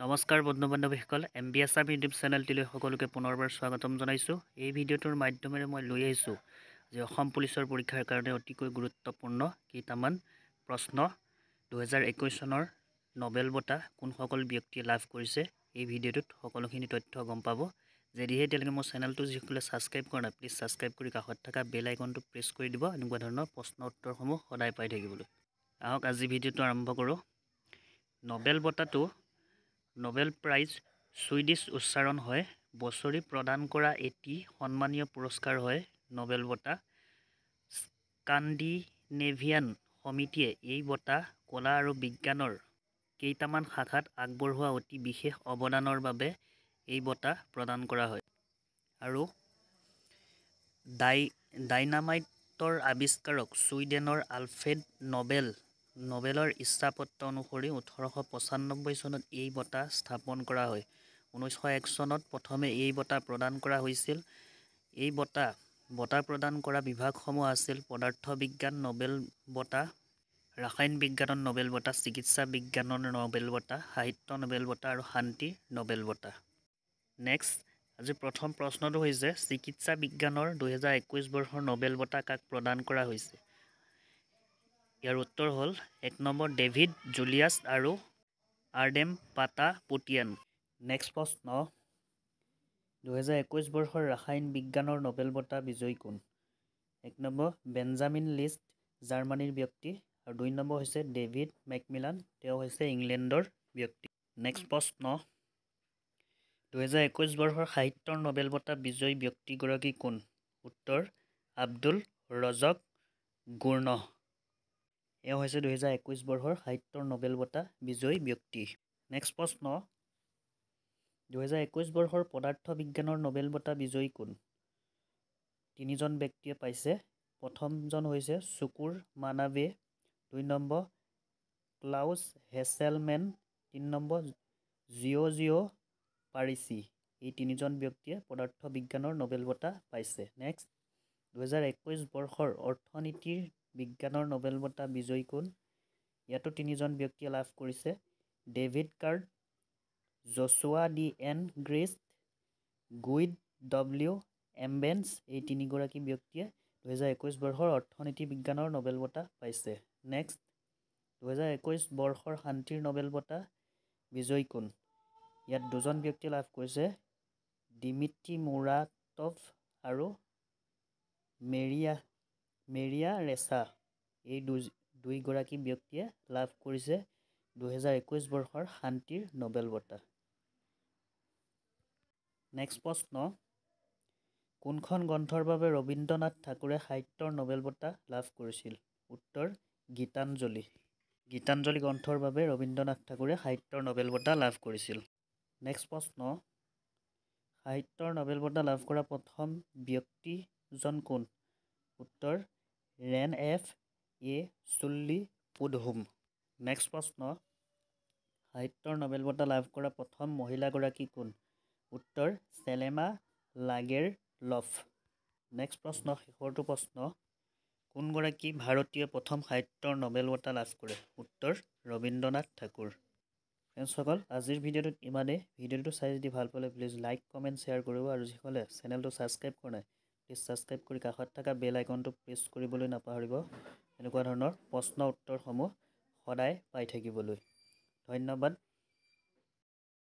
নমস্কাৰ বন্ধু বান্ধৱীসকল M B S R YouTube চেনেলটিলৈ সকলোকে পুনৰবাৰ স্বাগতম জনাইছোঁ এই ভিডিঅ'টোৰ মাধ্যমেৰে মই লৈ আহিছোঁ যে অসম পুলিচৰ পৰীক্ষাৰ কাৰণে অতিকৈ গুৰুত্বপূৰ্ণ কেইটামান প্ৰশ্ন দুহেজাৰ একৈছ চনৰ নবেল বঁটা কোনসকল ব্যক্তিয়ে লাভ কৰিছে এই ভিডিঅ'টোত সকলোখিনি তথ্য গম পাব যদিহে এতিয়ালৈকে মোৰ চেনেলটো যিসকলে ছাবস্ক্ৰাইব কৰা নাই প্লিজ ছাবস্ক্ৰাইব কৰি কাষত থকা বেল আইকনটো প্ৰেছ কৰি দিব এনেকুৱা ধৰণৰ প্ৰশ্ন উত্তৰসমূহ সদায় পাই থাকিবলৈ আহক আজি ভিডিঅ'টো আৰম্ভ কৰোঁ নবেল বঁটাটো নোবেল প্ৰাইজ ছুইডিছ উচ্চাৰণ হয় বছৰি প্ৰদান কৰা এটি সন্মানীয় পুৰস্কাৰ হয় নোবেল বঁটা স্কাণ্ডিনেভিয়ান সমিতিয়ে এই বঁটা কলা আৰু বিজ্ঞানৰ কেইটামান শাখাত আগবঢ়োৱা অতি বিশেষ অৱদানৰ বাবে এই বঁটা প্ৰদান কৰা হয় আৰু ডাই ডাইনামাইটৰ আৱিষ্কাৰক ছুইডেনৰ আলফ্ৰেড নবেল নবেলৰ ইচ্ছাপত্ৰ অনুসৰি ওঠৰশ পঁচানব্বৈ চনত এই বঁটা স্থাপন কৰা হয় ঊনৈছশ এক চনত প্ৰথমে এই বঁটা প্ৰদান কৰা হৈছিল এই বঁটা বঁটা প্ৰদান কৰা বিভাগসমূহ আছিল পদাৰ্থ বিজ্ঞান নবেল বঁটা ৰাসায়ন বিজ্ঞানৰ নবেল বঁটা চিকিৎসা বিজ্ঞানৰ নবেল বঁটা সাহিত্য নবেল বঁটা আৰু শান্তিৰ নবেল বঁটা নেক্সট আজি প্ৰথম প্ৰশ্নটো হৈছে চিকিৎসা বিজ্ঞানৰ দুহেজাৰ একৈছ বৰ্ষৰ নবেল বঁটা কাক প্ৰদান কৰা হৈছে ইয়াৰ উত্তৰ হ'ল এক নম্বৰ ডেভিড জুলিয়াছ আৰু আৰ্ডেম পাটা পুটিয়ান নেক্সট প্ৰশ্ন দুহেজাৰ একৈছ বৰ্ষৰ ৰাসায়ন বিজ্ঞানৰ নবেল বঁটা বিজয়ী কোন এক নম্বৰ বেঞ্জামিন লিষ্ট জাৰ্মানীৰ ব্যক্তি আৰু দুই নম্বৰ হৈছে ডেভিড মেকমিলান তেওঁ হৈছে ইংলেণ্ডৰ ব্যক্তি নেক্সট প্ৰশ্ন দুহেজাৰ একৈছ বৰ্ষৰ সাহিত্যৰ নবেল বঁটা বিজয়ী ব্যক্তিগৰাকী কোন উত্তৰ আব্দুল ৰজক গুৰ্ণ এওঁ হৈছে দুহেজাৰ একৈছ বৰ্ষৰ সাহিত্যৰ নবেল বঁটা বিজয়ী ব্যক্তি নেক্সট প্ৰশ্ন দুহেজাৰ একৈছ বৰ্ষৰ পদাৰ্থ বিজ্ঞানৰ নবেল বঁটা বিজয়ী কোন তিনিজন ব্যক্তিয়ে পাইছে প্ৰথমজন হৈছে চুকুৰ মানাবে দুই নম্বৰ ক্লাউছ হেছেলমেন তিনি নম্বৰ জিঅ' জিঅ' পাৰিচি এই তিনিজন ব্যক্তিয়ে পদাৰ্থ বিজ্ঞানৰ নবেল বঁটা পাইছে নেক্সট দুহেজাৰ একৈছ বৰ্ষৰ অৰ্থনীতিৰ বিজ্ঞানৰ নবেল বঁটা বিজয়ী কোন ইয়াতো তিনিজন ব্যক্তিয়ে লাভ কৰিছে David Card Joshua D Angrist Guido W Imbens এই তিনিগৰাকী ব্যক্তিয়ে দুহেজাৰ একৈছ বৰ্ষৰ অৰ্থনীতি বিজ্ঞানৰ নবেল বঁটা পাইছে নেক্সট দুহেজাৰ একৈছ বৰ্ষৰ শান্তিৰ নবেল বঁটা বিজয়ী কোন ইয়াত দুজন ব্যক্তিয়ে লাভ কৰিছে ডিমিট্ৰি মোৰাটভ আৰু মেৰিয়া মেৰিয়া ৰেচা এই দুইগৰাকী ব্যক্তিয়ে লাভ কৰিছে দুহেজাৰ একৈছ বৰ্ষৰ শান্তিৰ নবেল বঁটা নেক্সট প্ৰশ্ন কোনখন গ্ৰন্থৰ বাবে ৰবীন্দ্ৰনাথ ঠাকুৰে সাহিত্যৰ নবেল বঁটা লাভ কৰিছিল উত্তৰ গীতাঞ্জলি গীতাঞ্জলি গ্ৰন্থৰ বাবে ৰবীন্দ্ৰনাথ ঠাকুৰে সাহিত্যৰ নবেল বঁটা লাভ কৰিছিল নেক্সট প্ৰশ্ন সাহিত্যৰ নবেল বঁটা লাভ কৰা প্ৰথম ব্যক্তি জন কোন উত্তৰ ৰেন এফ এ চুল্লি পুডহোম নেক্সট প্ৰশ্ন সাহিত্যৰ নবেল বঁটা লাভ কৰা প্ৰথম মহিলাগৰাকী কোন উত্তৰ চেলেমা লাগেৰ লফ নেক্সট প্ৰশ্ন শেষৰটো প্ৰশ্ন কোনগৰাকী ভাৰতীয় প্ৰথম সাহিত্যৰ নবেল বঁটা লাভ কৰে উত্তৰ ৰবীন্দ্ৰনাথ ঠাকুৰ ফ্ৰেণ্ডছসকল আজিৰ ভিডিঅ'টোত ইমানেই ভিডিঅ'টো চাই যদি ভাল পালে প্লিজ লাইক কমেণ্ট শ্বেয়াৰ কৰিব আৰু যিসকলে চেনেলটো ছাবস্ক্ৰাইব কৰা নাই প্লিজ ছাবস্ক্ৰাইব কৰি কাষত থকা বেল আইকনটো প্ৰেছ কৰিবলৈ নাপাহৰিব এনেকুৱা ধৰণৰ প্ৰশ্ন উত্তৰসমূহ সদায় পাই থাকিবলৈ ধন্যবাদ